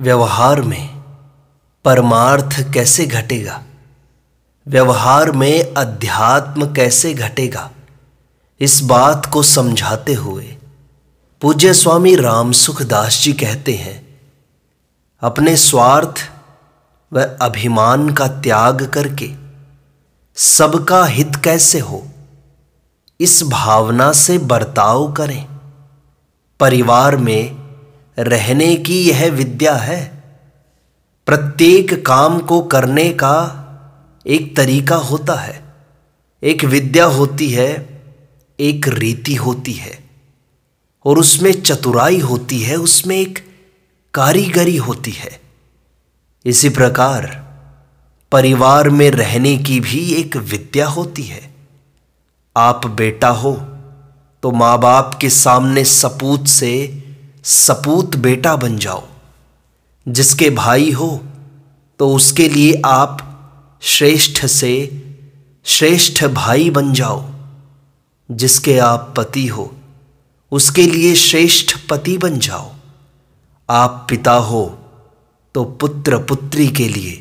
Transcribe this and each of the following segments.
व्यवहार में परमार्थ कैसे घटेगा व्यवहार में अध्यात्म कैसे घटेगा इस बात को समझाते हुए पूज्य स्वामी राम सुखदास जी कहते हैं अपने स्वार्थ व अभिमान का त्याग करके सबका हित कैसे हो इस भावना से बर्ताव करें परिवार में रहने की यह विद्या है प्रत्येक काम को करने का एक तरीका होता है एक विद्या होती है एक रीति होती है और उसमें चतुराई होती है उसमें एक कारीगरी होती है इसी प्रकार परिवार में रहने की भी एक विद्या होती है आप बेटा हो तो माँ बाप के सामने सपूत से सपूत बेटा बन जाओ जिसके भाई हो तो उसके लिए आप श्रेष्ठ से श्रेष्ठ भाई बन जाओ जिसके आप पति हो उसके लिए श्रेष्ठ पति बन जाओ आप पिता हो तो पुत्र पुत्री के लिए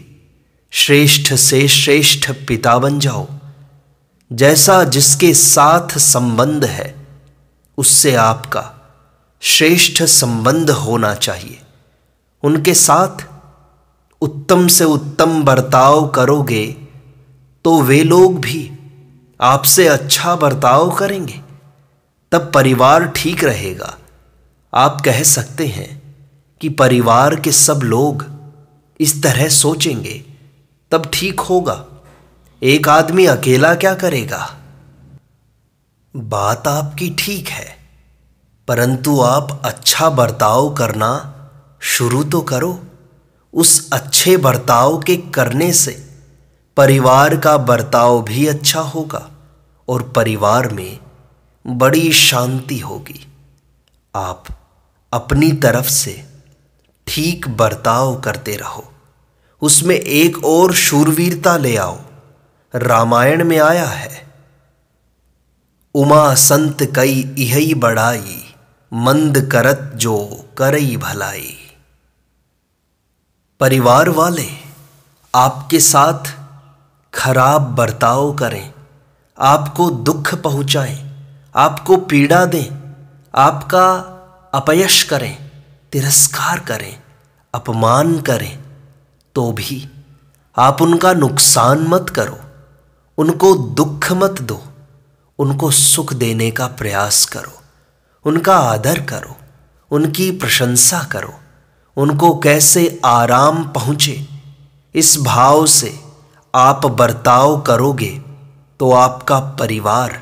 श्रेष्ठ से श्रेष्ठ पिता बन जाओ जैसा जिसके साथ संबंध है उससे आपका श्रेष्ठ संबंध होना चाहिए उनके साथ उत्तम से उत्तम बर्ताव करोगे तो वे लोग भी आपसे अच्छा बर्ताव करेंगे तब परिवार ठीक रहेगा आप कह सकते हैं कि परिवार के सब लोग इस तरह सोचेंगे तब ठीक होगा एक आदमी अकेला क्या करेगा बात आपकी ठीक है परंतु आप अच्छा बर्ताव करना शुरू तो करो उस अच्छे बर्ताव के करने से परिवार का बर्ताव भी अच्छा होगा और परिवार में बड़ी शांति होगी आप अपनी तरफ से ठीक बर्ताव करते रहो उसमें एक और शूरवीरता ले आओ रामायण में आया है उमा संत कई यही बड़ाई मंद करत जो करई भलाई परिवार वाले आपके साथ खराब बर्ताव करें आपको दुख पहुंचाएं आपको पीड़ा दें आपका अपयश करें तिरस्कार करें अपमान करें तो भी आप उनका नुकसान मत करो उनको दुख मत दो उनको सुख देने का प्रयास करो उनका आदर करो उनकी प्रशंसा करो उनको कैसे आराम पहुँचे इस भाव से आप बर्ताव करोगे तो आपका परिवार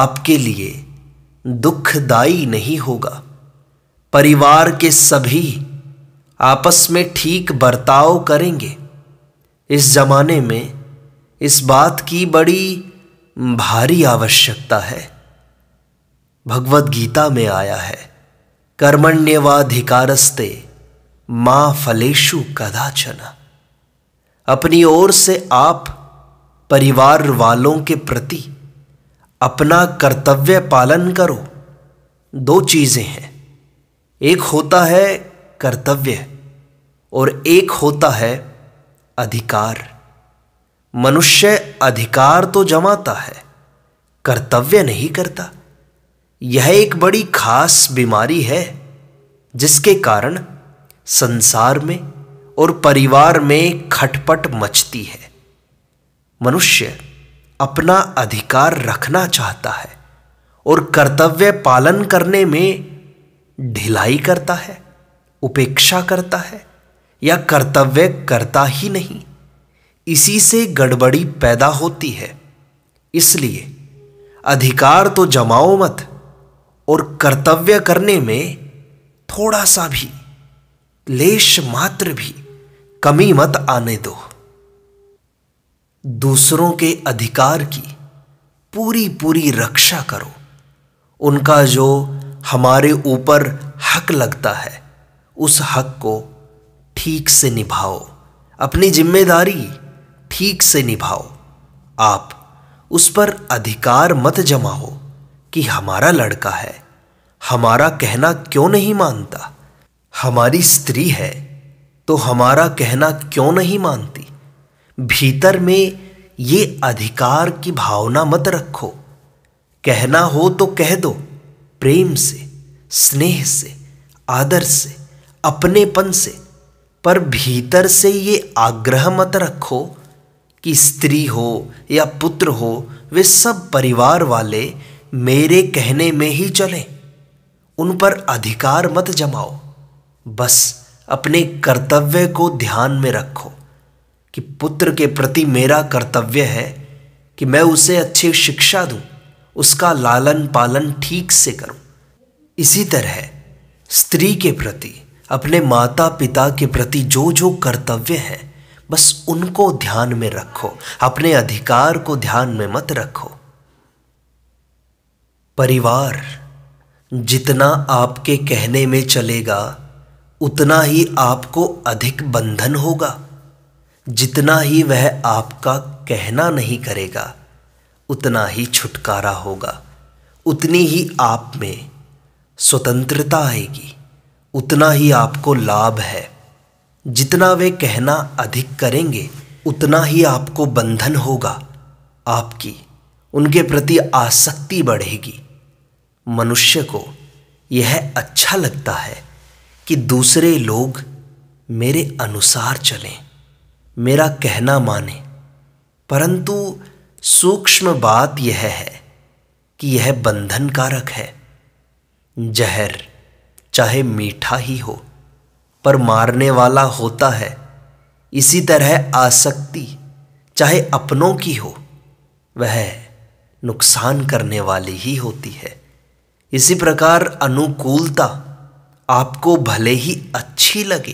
आपके लिए दुखदाई नहीं होगा परिवार के सभी आपस में ठीक बर्ताव करेंगे इस जमाने में इस बात की बड़ी भारी आवश्यकता है भगवत गीता में आया है कर्मण्यवाधिकारस्ते मां फलेशु कदाचन अपनी ओर से आप परिवार वालों के प्रति अपना कर्तव्य पालन करो दो चीज़ें हैं एक होता है कर्तव्य और एक होता है अधिकार मनुष्य अधिकार तो जमाता है कर्तव्य नहीं करता यह एक बड़ी खास बीमारी है जिसके कारण संसार में और परिवार में खटपट मचती है मनुष्य अपना अधिकार रखना चाहता है और कर्तव्य पालन करने में ढिलाई करता है उपेक्षा करता है या कर्तव्य करता ही नहीं इसी से गड़बड़ी पैदा होती है इसलिए अधिकार तो जमाओ मत और कर्तव्य करने में थोड़ा सा भी लेश मात्र भी कमी मत आने दो दूसरों के अधिकार की पूरी पूरी रक्षा करो उनका जो हमारे ऊपर हक लगता है उस हक को ठीक से निभाओ अपनी जिम्मेदारी ठीक से निभाओ आप उस पर अधिकार मत जमाओ कि हमारा लड़का है हमारा कहना क्यों नहीं मानता हमारी स्त्री है तो हमारा कहना क्यों नहीं मानती भीतर में ये अधिकार की भावना मत रखो कहना हो तो कह दो प्रेम से स्नेह से आदर से अपनेपन से पर भीतर से ये आग्रह मत रखो कि स्त्री हो या पुत्र हो वे सब परिवार वाले मेरे कहने में ही चलें उन पर अधिकार मत जमाओ बस अपने कर्तव्य को ध्यान में रखो कि पुत्र के प्रति मेरा कर्तव्य है कि मैं उसे अच्छी शिक्षा दूं उसका लालन पालन ठीक से करूं इसी तरह स्त्री के प्रति अपने माता पिता के प्रति जो जो कर्तव्य है बस उनको ध्यान में रखो अपने अधिकार को ध्यान में मत रखो परिवार जितना आपके कहने में चलेगा उतना ही आपको अधिक बंधन होगा जितना ही वह आपका कहना नहीं करेगा उतना ही छुटकारा होगा उतनी ही आप में स्वतंत्रता आएगी उतना ही आपको लाभ है जितना वे कहना अधिक करेंगे उतना ही आपको बंधन होगा आपकी उनके प्रति आसक्ति बढ़ेगी मनुष्य को यह अच्छा लगता है कि दूसरे लोग मेरे अनुसार चलें मेरा कहना माने परंतु सूक्ष्म बात यह है कि यह बंधन कारक है जहर चाहे मीठा ही हो पर मारने वाला होता है इसी तरह आसक्ति चाहे अपनों की हो वह नुकसान करने वाली ही होती है इसी प्रकार अनुकूलता आपको भले ही अच्छी लगे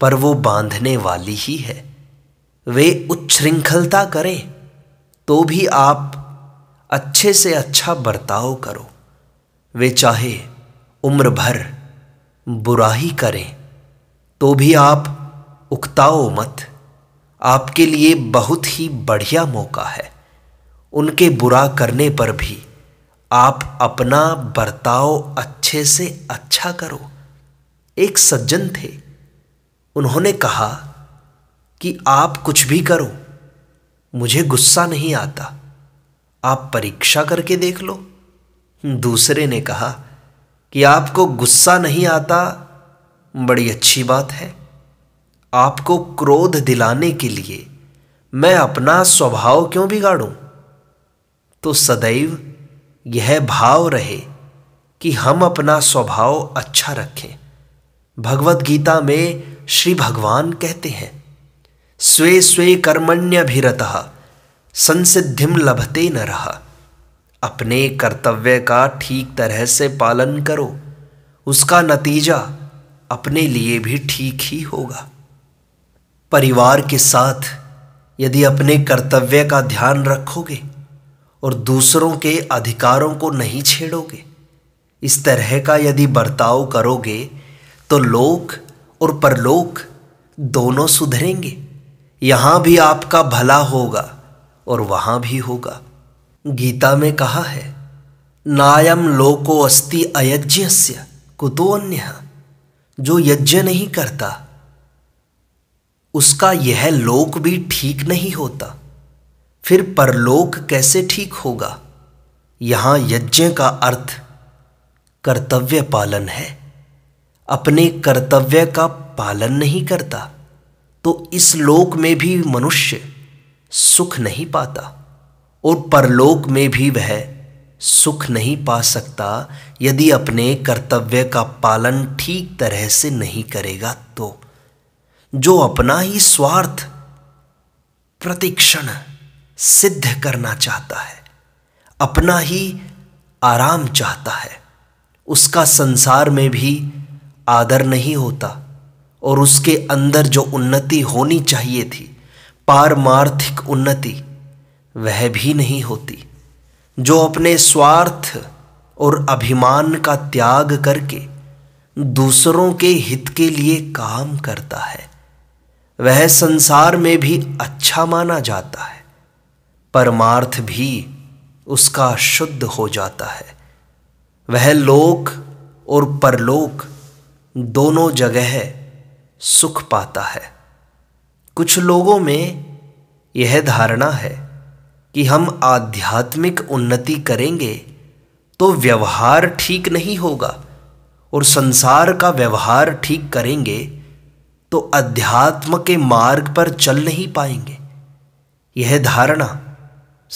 पर वो बांधने वाली ही है वे उच्छृंखलता करें तो भी आप अच्छे से अच्छा बर्ताव करो वे चाहे उम्र भर बुरा ही करें तो भी आप उकताओ मत आपके लिए बहुत ही बढ़िया मौका है उनके बुरा करने पर भी आप अपना बर्ताव अच्छे से अच्छा करो एक सज्जन थे उन्होंने कहा कि आप कुछ भी करो मुझे गुस्सा नहीं आता आप परीक्षा करके देख लो दूसरे ने कहा कि आपको गुस्सा नहीं आता बड़ी अच्छी बात है आपको क्रोध दिलाने के लिए मैं अपना स्वभाव क्यों बिगाड़ूं तो सदैव यह भाव रहे कि हम अपना स्वभाव अच्छा रखें भगवत गीता में श्री भगवान कहते हैं स्वे स्वे कर्मण्यभिरत संसिद्धिम लभते न रहा अपने कर्तव्य का ठीक तरह से पालन करो उसका नतीजा अपने लिए भी ठीक ही होगा परिवार के साथ यदि अपने कर्तव्य का ध्यान रखोगे और दूसरों के अधिकारों को नहीं छेड़ोगे इस तरह का यदि बर्ताव करोगे तो लोक और परलोक दोनों सुधरेंगे यहां भी आपका भला होगा और वहां भी होगा गीता में कहा है नायम लोको अस्ति अयज्ञस्य कुतो अन्य जो यज्ञ नहीं करता उसका यह लोक भी ठीक नहीं होता फिर परलोक कैसे ठीक होगा यहां यज्ञ का अर्थ कर्तव्य पालन है अपने कर्तव्य का पालन नहीं करता तो इस लोक में भी मनुष्य सुख नहीं पाता और परलोक में भी वह सुख नहीं पा सकता यदि अपने कर्तव्य का पालन ठीक तरह से नहीं करेगा तो जो अपना ही स्वार्थ प्रतिक्षण सिद्ध करना चाहता है अपना ही आराम चाहता है उसका संसार में भी आदर नहीं होता और उसके अंदर जो उन्नति होनी चाहिए थी पारमार्थिक उन्नति वह भी नहीं होती जो अपने स्वार्थ और अभिमान का त्याग करके दूसरों के हित के लिए काम करता है वह संसार में भी अच्छा माना जाता है परमार्थ भी उसका शुद्ध हो जाता है वह लोक और परलोक दोनों जगह सुख पाता है कुछ लोगों में यह धारणा है कि हम आध्यात्मिक उन्नति करेंगे तो व्यवहार ठीक नहीं होगा और संसार का व्यवहार ठीक करेंगे तो अध्यात्म के मार्ग पर चल नहीं पाएंगे यह धारणा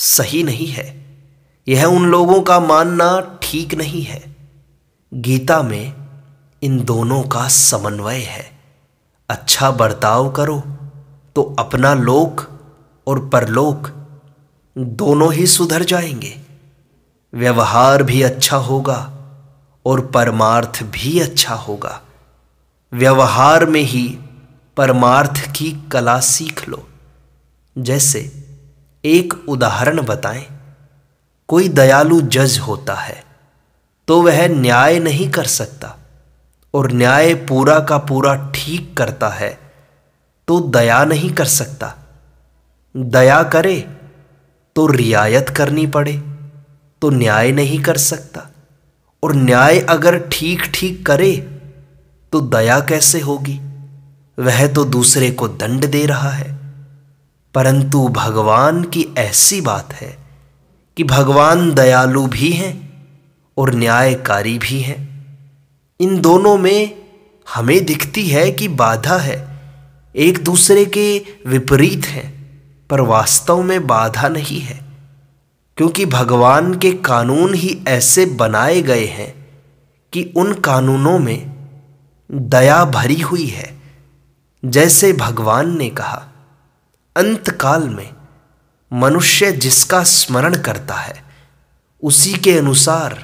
सही नहीं है यह उन लोगों का मानना ठीक नहीं है गीता में इन दोनों का समन्वय है अच्छा बर्ताव करो तो अपना लोक और परलोक दोनों ही सुधर जाएंगे व्यवहार भी अच्छा होगा और परमार्थ भी अच्छा होगा व्यवहार में ही परमार्थ की कला सीख लो जैसे एक उदाहरण बताएं कोई दयालु जज होता है तो वह न्याय नहीं कर सकता और न्याय पूरा का पूरा ठीक करता है तो दया नहीं कर सकता दया करे तो रियायत करनी पड़े तो न्याय नहीं कर सकता और न्याय अगर ठीक ठीक करे तो दया कैसे होगी वह तो दूसरे को दंड दे रहा है परंतु भगवान की ऐसी बात है कि भगवान दयालु भी हैं और न्यायकारी भी हैं इन दोनों में हमें दिखती है कि बाधा है एक दूसरे के विपरीत हैं पर वास्तव में बाधा नहीं है क्योंकि भगवान के कानून ही ऐसे बनाए गए हैं कि उन कानूनों में दया भरी हुई है जैसे भगवान ने कहा अंतकाल में मनुष्य जिसका स्मरण करता है उसी के अनुसार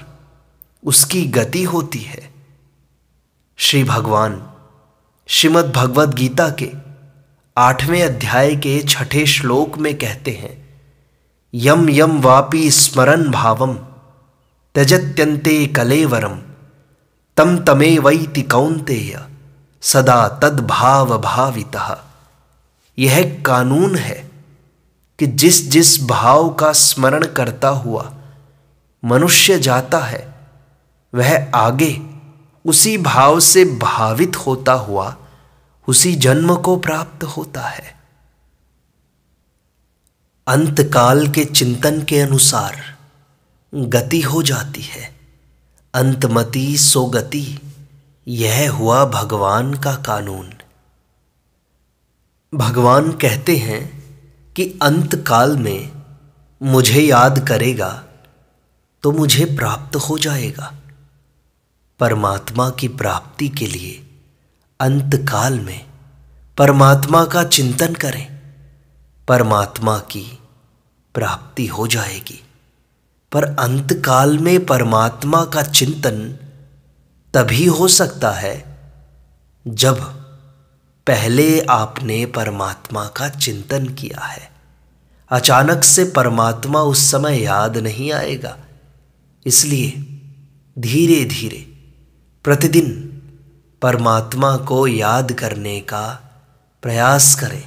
उसकी गति होती है श्री भगवान श्रीमद् भगवद गीता के आठवें अध्याय के छठे श्लोक में कहते हैं यम यम वापी स्मरण भावम त्यजत्यंते कलेवरम तम तमे वैति कौंतेय सदा तद्भाव भाविता यह कानून है कि जिस जिस भाव का स्मरण करता हुआ मनुष्य जाता है वह आगे उसी भाव से भावित होता हुआ उसी जन्म को प्राप्त होता है अंतकाल के चिंतन के अनुसार गति हो जाती है अंतमति सो गति यह हुआ भगवान का कानून भगवान कहते हैं कि अंत काल में मुझे याद करेगा तो मुझे प्राप्त हो जाएगा परमात्मा की प्राप्ति के लिए अंत काल में परमात्मा का चिंतन करें परमात्मा की प्राप्ति हो जाएगी पर अंत काल में परमात्मा का चिंतन तभी हो सकता है जब पहले आपने परमात्मा का चिंतन किया है अचानक से परमात्मा उस समय याद नहीं आएगा इसलिए धीरे धीरे प्रतिदिन परमात्मा को याद करने का प्रयास करें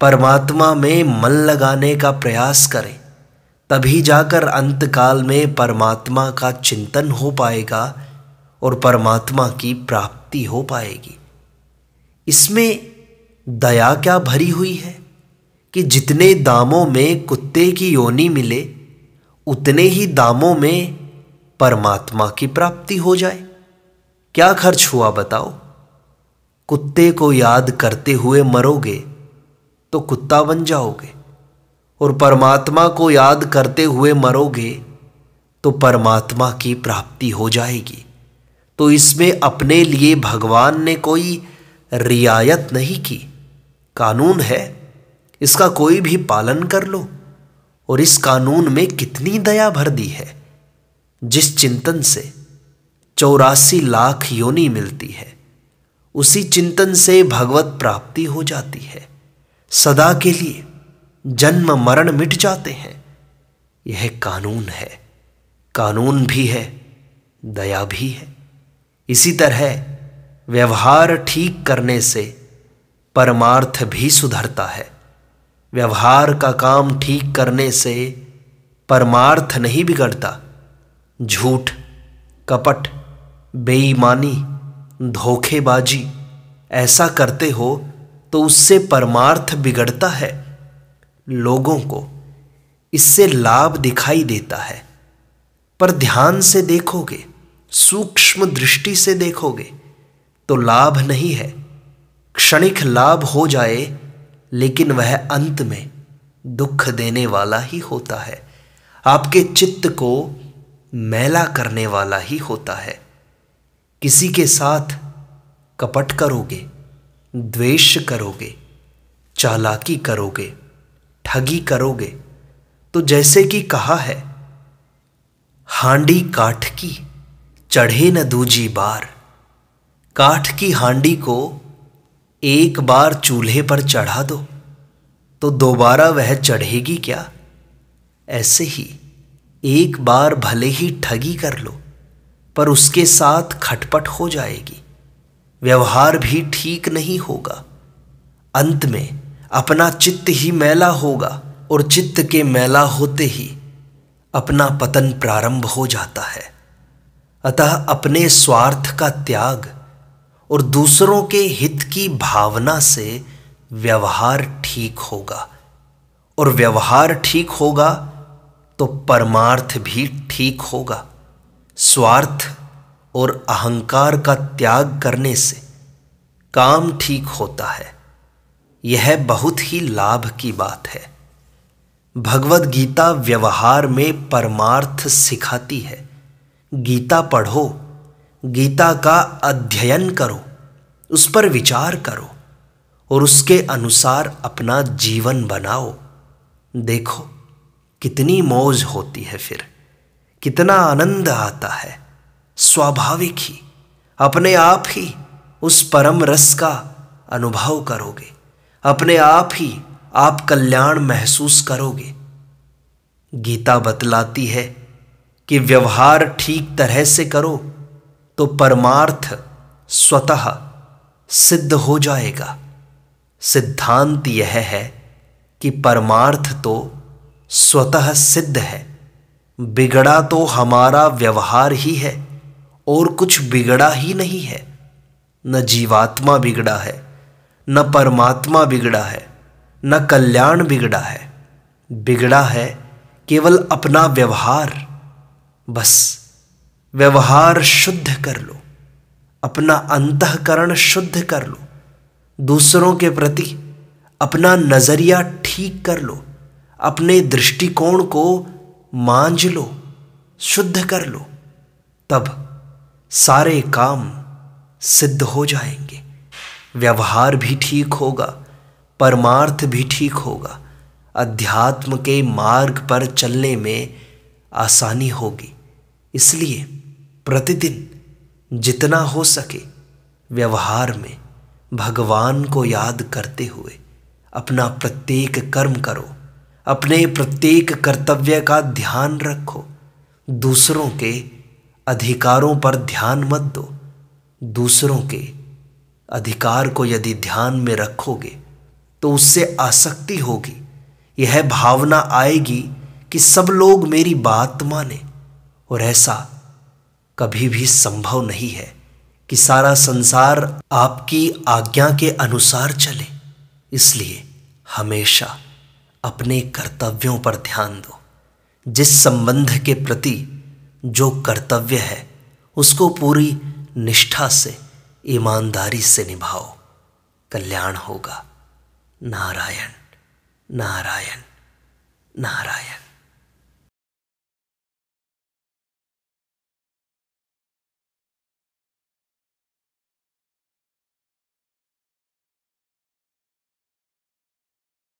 परमात्मा में मन लगाने का प्रयास करें तभी जाकर अंतकाल में परमात्मा का चिंतन हो पाएगा और परमात्मा की प्राप्ति हो पाएगी इसमें दया क्या भरी हुई है कि जितने दामों में कुत्ते की योनी मिले उतने ही दामों में परमात्मा की प्राप्ति हो जाए क्या खर्च हुआ बताओ कुत्ते को याद करते हुए मरोगे तो कुत्ता बन जाओगे और परमात्मा को याद करते हुए मरोगे तो परमात्मा की प्राप्ति हो जाएगी तो इसमें अपने लिए भगवान ने कोई रियायत नहीं की कानून है इसका कोई भी पालन कर लो और इस कानून में कितनी दया भर दी है जिस चिंतन से चौरासी लाख योनि मिलती है उसी चिंतन से भगवत प्राप्ति हो जाती है सदा के लिए जन्म मरण मिट जाते हैं यह कानून है कानून भी है दया भी है इसी तरह व्यवहार ठीक करने से परमार्थ भी सुधरता है व्यवहार का काम ठीक करने से परमार्थ नहीं बिगड़ता झूठ कपट बेईमानी धोखेबाजी ऐसा करते हो तो उससे परमार्थ बिगड़ता है लोगों को इससे लाभ दिखाई देता है पर ध्यान से देखोगे सूक्ष्म दृष्टि से देखोगे तो लाभ नहीं है क्षणिक लाभ हो जाए लेकिन वह अंत में दुख देने वाला ही होता है आपके चित्त को मैला करने वाला ही होता है किसी के साथ कपट करोगे द्वेष करोगे चालाकी करोगे ठगी करोगे तो जैसे कि कहा है हांडी काठ की चढ़े न दूजी बार काठ की हांडी को एक बार चूल्हे पर चढ़ा दो तो दोबारा वह चढ़ेगी क्या ऐसे ही एक बार भले ही ठगी कर लो पर उसके साथ खटपट हो जाएगी व्यवहार भी ठीक नहीं होगा अंत में अपना चित्त ही मैला होगा और चित्त के मैला होते ही अपना पतन प्रारंभ हो जाता है अतः अपने स्वार्थ का त्याग और दूसरों के हित की भावना से व्यवहार ठीक होगा और व्यवहार ठीक होगा तो परमार्थ भी ठीक होगा स्वार्थ और अहंकार का त्याग करने से काम ठीक होता है यह बहुत ही लाभ की बात है भगवद गीता व्यवहार में परमार्थ सिखाती है गीता पढ़ो गीता का अध्ययन करो उस पर विचार करो और उसके अनुसार अपना जीवन बनाओ देखो कितनी मौज होती है फिर कितना आनंद आता है स्वाभाविक ही अपने आप ही उस परम रस का अनुभव करोगे अपने आप ही आप कल्याण महसूस करोगे गीता बतलाती है कि व्यवहार ठीक तरह से करो तो परमार्थ स्वतः सिद्ध हो जाएगा सिद्धांत यह है कि परमार्थ तो स्वतः सिद्ध है बिगड़ा तो हमारा व्यवहार ही है और कुछ बिगड़ा ही नहीं है न जीवात्मा बिगड़ा है न परमात्मा बिगड़ा है न कल्याण बिगड़ा है बिगड़ा है केवल अपना व्यवहार बस व्यवहार शुद्ध कर लो अपना अंतकरण शुद्ध कर लो दूसरों के प्रति अपना नज़रिया ठीक कर लो अपने दृष्टिकोण को मांझ लो शुद्ध कर लो तब सारे काम सिद्ध हो जाएंगे व्यवहार भी ठीक होगा परमार्थ भी ठीक होगा अध्यात्म के मार्ग पर चलने में आसानी होगी इसलिए प्रतिदिन जितना हो सके व्यवहार में भगवान को याद करते हुए अपना प्रत्येक कर्म करो अपने प्रत्येक कर्तव्य का ध्यान रखो दूसरों के अधिकारों पर ध्यान मत दो दूसरों के अधिकार को यदि ध्यान में रखोगे तो उससे आसक्ति होगी यह भावना आएगी कि सब लोग मेरी बात माने और ऐसा कभी भी संभव नहीं है कि सारा संसार आपकी आज्ञा के अनुसार चले इसलिए हमेशा अपने कर्तव्यों पर ध्यान दो जिस संबंध के प्रति जो कर्तव्य है उसको पूरी निष्ठा से ईमानदारी से निभाओ कल्याण होगा नारायण नारायण नारायण